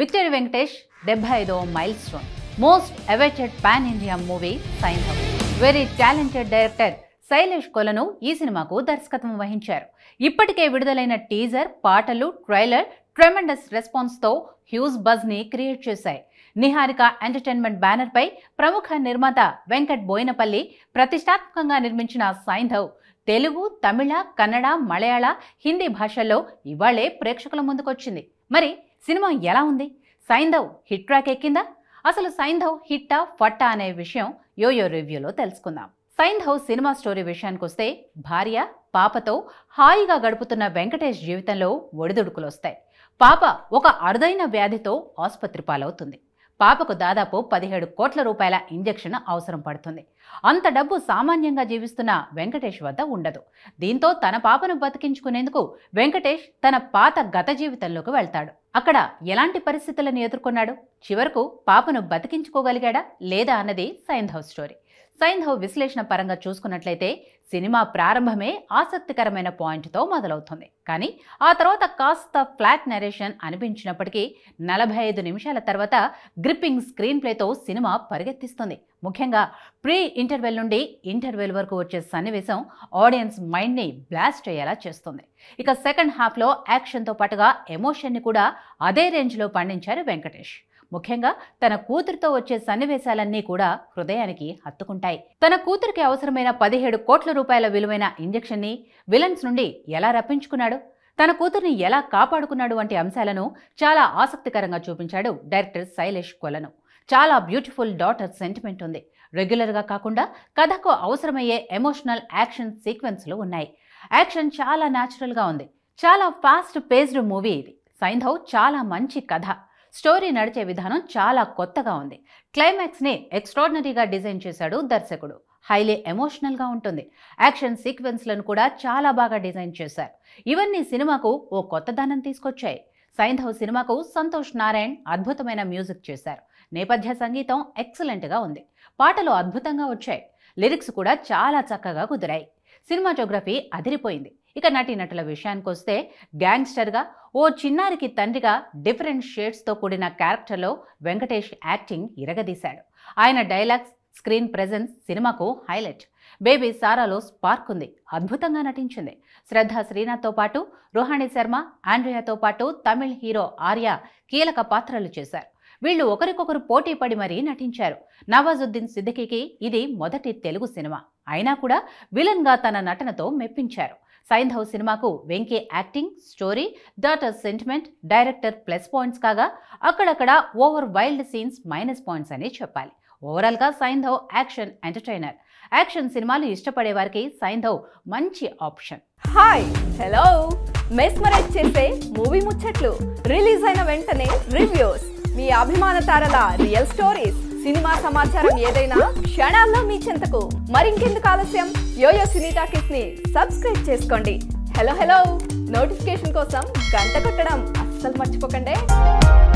victory Venkatesh డెబ్బై ఐదవ milestone most awaited pan India movie సైన్ హౌస్ very talented director Shailesh Kolanu ఈ సినిమాకు దర్శకత్వం వహించారు ఇప్పటికే విడుదలైన టీజర్ పాటలు ట్రైలర్ రెస్పాన్స్ రెస్పాన్స్తో హ్యూజ్ బజ్ని క్రియేట్ చేశాయి నిహారిక ఎంటర్టైన్మెంట్ బ్యానర్పై ప్రముఖ నిర్మాత వెంకట్ బోయినపల్లి ప్రతిష్టాత్మకంగా నిర్మించిన సైంధవ్ తెలుగు తమిళ కన్నడ మలయాళ హిందీ భాషల్లో ఇవాళే ప్రేక్షకుల ముందుకొచ్చింది మరి సినిమా ఎలా ఉంది సైంధవ్ హిట్ ట్రాక్ ఎక్కిందా అసలు సైంధవ్ హిట్టా ఫట్టా అనే విషయం యోయో రివ్యూలో తెలుసుకుందాం సైంధవ్ సినిమా స్టోరీ విషయానికొస్తే భార్య పాపతో హాయిగా గడుపుతున్న వెంకటేష్ జీవితంలో ఒడిదుడుకులొస్తాయి పాప ఒక అరుదైన వ్యాధితో ఆసుపత్రి పాలవుతుంది పాపకు దాదాపు పదిహేడు కోట్ల రూపాయల ఇంజెక్షన్ అవసరం పడుతుంది అంత డబ్బు సామాన్యంగా జీవిస్తున్న వెంకటేష్ వద్ద ఉండదు దీంతో తన పాపను బతికించుకునేందుకు వెంకటేష్ తన పాత గత జీవితంలోకి వెళ్తాడు అక్కడ ఎలాంటి పరిస్థితులను ఎదుర్కొన్నాడు చివరకు పాపను బతికించుకోగలిగాడా లేదా అన్నది సైంధవ్ స్టోరీ హౌ విశ్లేషణ పరంగా చూసుకున్నట్లయితే సినిమా ప్రారంభమే ఆసక్తికరమైన పాయింట్తో మొదలవుతుంది కానీ ఆ తర్వాత కాస్త ఫ్లాట్ నెరేషన్ అనిపించినప్పటికీ నలభై ఐదు నిమిషాల తర్వాత గ్రిప్పింగ్ స్క్రీన్ ప్లేతో సినిమా పరిగెత్తిస్తుంది ముఖ్యంగా ప్రీ ఇంటర్వెల్ నుండి ఇంటర్వెల్ వరకు వచ్చే సన్నివేశం ఆడియన్స్ మైండ్ని బ్లాస్ట్ అయ్యేలా చేస్తుంది ఇక సెకండ్ హాఫ్లో యాక్షన్తో పాటుగా ఎమోషన్ని కూడా అదే రేంజ్లో పండించారు వెంకటేష్ ముఖ్యంగా తన కూతురితో వచ్చే సన్నివేశాలన్నీ కూడా హృదయానికి హత్తుకుంటాయి తన కూతురికి అవసరమైన పదిహేడు కోట్ల రూపాయల విలువైన ఇంజెక్షన్ని విలన్స్ నుండి ఎలా రప్పించుకున్నాడు తన కూతుర్ని ఎలా కాపాడుకున్నాడు వంటి అంశాలను చాలా ఆసక్తికరంగా చూపించాడు డైరెక్టర్ శైలేష్ కొలను చాలా బ్యూటిఫుల్ డాటర్ సెంటిమెంట్ ఉంది రెగ్యులర్గా కాకుండా కథకు అవసరమయ్యే ఎమోషనల్ యాక్షన్ సీక్వెన్స్లు ఉన్నాయి యాక్షన్ చాలా న్యాచురల్గా ఉంది చాలా ఫాస్ట్ పేస్డ్ మూవీ ఇది సైంధవ్ చాలా మంచి కథ స్టోరీ నడిచే విధానం చాలా కొత్తగా ఉంది క్లైమాక్స్ని ఎక్స్ట్రాడినరీగా డిజైన్ చేశాడు దర్శకుడు హైలీ ఎమోషనల్గా ఉంటుంది యాక్షన్ సీక్వెన్స్లను కూడా చాలా బాగా డిజైన్ చేశారు ఇవన్నీ సినిమాకు ఓ కొత్తదనం తీసుకొచ్చాయి సైంధవ్ సినిమాకు సంతోష్ నారాయణ్ అద్భుతమైన మ్యూజిక్ చేశారు నేపథ్య సంగీతం ఎక్సలెంట్గా ఉంది పాటలు అద్భుతంగా వచ్చాయి లిరిక్స్ కూడా చాలా చక్కగా కుదిరాయి సినిమాటోగ్రఫీ అదిరిపోయింది ఇక నటీనటుల విషయానికి వస్తే గ్యాంగ్స్టర్గా ఓ చిన్నారికి తండ్రిగా డిఫరెంట్ షేడ్స్తో కూడిన క్యారెక్టర్లో వెంకటేష్ యాక్టింగ్ ఇరగదీశాడు ఆయన డైలాగ్స్ స్క్రీన్ ప్రెజెన్స్ సినిమాకు హైలైట్ బేబీ సారాలో స్పార్క్ ఉంది అద్భుతంగా నటించింది శ్రద్ధ శ్రీనాథ్తో పాటు రోహాణి శర్మ ఆండ్రియాతో పాటు తమిళ్ హీరో ఆర్య కీలక పాత్రలు చేశారు వీళ్ళు ఒకరికొకరు పోటీ పడి మరీ నటించారు నవాజుద్దీన్ సిద్దికీకి ఇది మొదటి తెలుగు సినిమా అయినా కూడా విలన్గా తన నటనతో మెప్పించారు సైంధవ్ సినిమాకు Venky acting story daughter sentiment director plus points కాగా అక్కడక్కడ over wild scenes minus points అని చెప్పాలి ఓవరాల్గా సైంధవ్ యాక్షన్ ఎంటర్టైనర్ యాక్షన్ సినిమాలు ఇష్టపడే వారికి సైంధవ్ మంచి ఆప్షన్ హాయ్ హలో మెస్మరైజ్ చేసే మూవీ ముచ్చట్లు రిలీజ్ అయిన వెంటనే రివ్యూస్ మీ అభిమాన తారల రియల్ స్టోరీస్ సినిమా సమాచారం ఏదైనా క్షణాల్లో మీ చింతకు మరింకెందుకు ఆలస్యం యోయో సినీ టాకీస్ ని సబ్స్క్రైబ్ చేసుకోండి హలో హలో నోటిఫికేషన్ కోసం గంట కొట్టడం అస్సలు మర్చిపోకండి